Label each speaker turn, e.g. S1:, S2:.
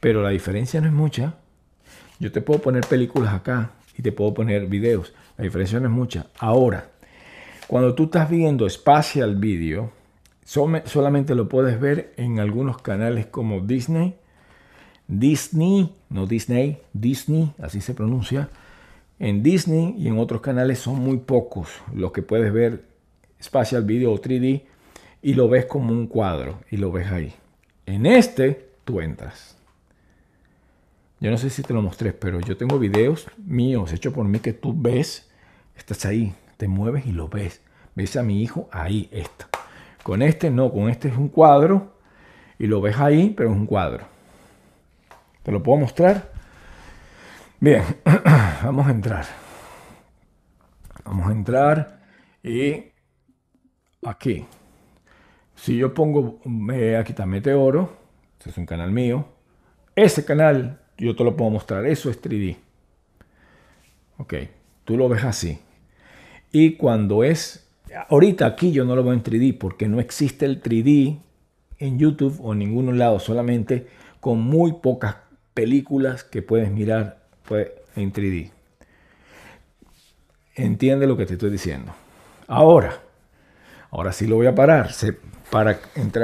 S1: Pero la diferencia no es mucha. Yo te puedo poner películas acá y te puedo poner videos. La diferencia no es mucha. Ahora, cuando tú estás viendo al Video, solamente lo puedes ver en algunos canales como Disney, Disney, no Disney, Disney, así se pronuncia. En Disney y en otros canales son muy pocos los que puedes ver al Video o 3D y lo ves como un cuadro y lo ves ahí. En este, tú entras. Yo no sé si te lo mostré, pero yo tengo videos míos hechos por mí que tú ves, estás ahí, te mueves y lo ves. Ves a mi hijo ahí, está. Con este no, con este es un cuadro y lo ves ahí, pero es un cuadro. ¿Te lo puedo mostrar? Bien, vamos a entrar. Vamos a entrar y aquí. Si yo pongo eh, aquí también Meteoro, este es un canal mío. Ese canal yo te lo puedo mostrar. Eso es 3D. Ok, tú lo ves así. Y cuando es, ahorita aquí yo no lo veo en 3D porque no existe el 3D en YouTube o en ningún lado, solamente con muy pocas películas que puedes mirar pues, en 3D. Entiende lo que te estoy diciendo. Ahora, ahora sí lo voy a parar para entrar.